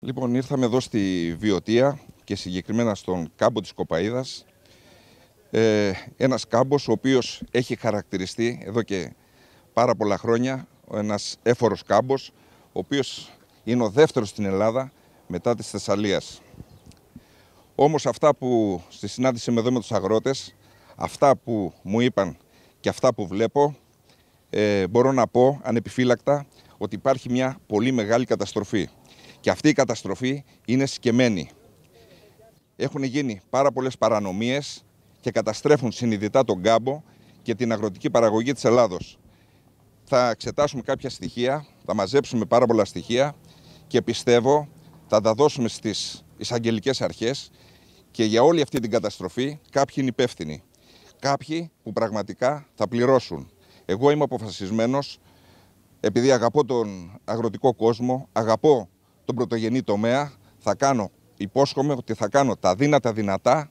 Λοιπόν, ήρθαμε εδώ στη Βιωτία και συγκεκριμένα στον κάμπο της Κοπαίδας. Ε, ένας κάμπος ο οποίος έχει χαρακτηριστεί εδώ και πάρα πολλά χρόνια, ένας έφορος κάμπος, ο οποίος είναι ο δεύτερος στην Ελλάδα μετά της Θεσσαλίας. Όμως αυτά που στη συνάντηση με εδώ με τους αγρότες, αυτά που μου είπαν και αυτά που βλέπω, ε, μπορώ να πω ανεπιφύλακτα ότι υπάρχει μια πολύ μεγάλη καταστροφή. Και αυτή η καταστροφή είναι σκεμμένη. Έχουν γίνει πάρα πολλές παρανομίες και καταστρέφουν συνειδητά τον κάμπο και την αγροτική παραγωγή της Ελλάδος. Θα εξετάσουμε κάποια στοιχεία, θα μαζέψουμε πάρα πολλά στοιχεία και πιστεύω θα τα δώσουμε στις εισαγγελικές αρχές και για όλη αυτή την καταστροφή κάποιοι είναι υπεύθυνοι. Κάποιοι που πραγματικά θα πληρώσουν. Εγώ είμαι αποφασισμένος, επειδή αγαπώ τον αγροτικό κόσμο, αγαπώ τον πρωτογενή τομέα. Θα κάνω, υπόσχομαι ότι θα κάνω τα δύνατα δυνατά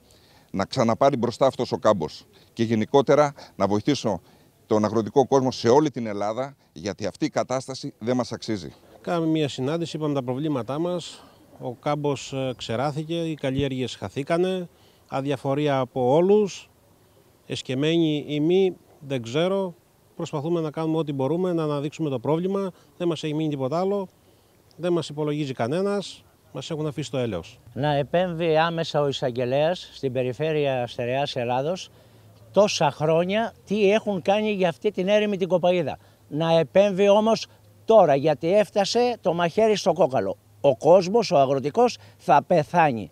να ξαναπάρει μπροστά αυτός ο κάμπος και γενικότερα να βοηθήσω τον αγροτικό κόσμο σε όλη την Ελλάδα γιατί αυτή η κατάσταση δεν μας αξίζει. Κάναμε μια συνάντηση, είπαμε τα προβλήματά μας, ο κάμπος ε, ξεράθηκε, οι καλλιέργειες χαθήκανε, αδιαφορία από όλους, εσκεμμένοι ή μη, δεν ξέρω. Προσπαθούμε να κάνουμε ό,τι μπορούμε, να αναδείξουμε το πρόβλημα, δεν μας έχει μείνει τίποτα άλλο δεν μας υπολογίζει κανένας, μας έχουν αφήσει το έλεος. Να επέμβει άμεσα ο εισαγγελέας στην περιφέρεια Στερεάς Ελλάδος τόσα χρόνια τι έχουν κάνει για αυτή την έρημη την κοπαίδα. Να επέμβει όμως τώρα γιατί έφτασε το μαχαίρι στο κόκαλο. Ο κόσμος, ο αγροτικός θα πεθάνει.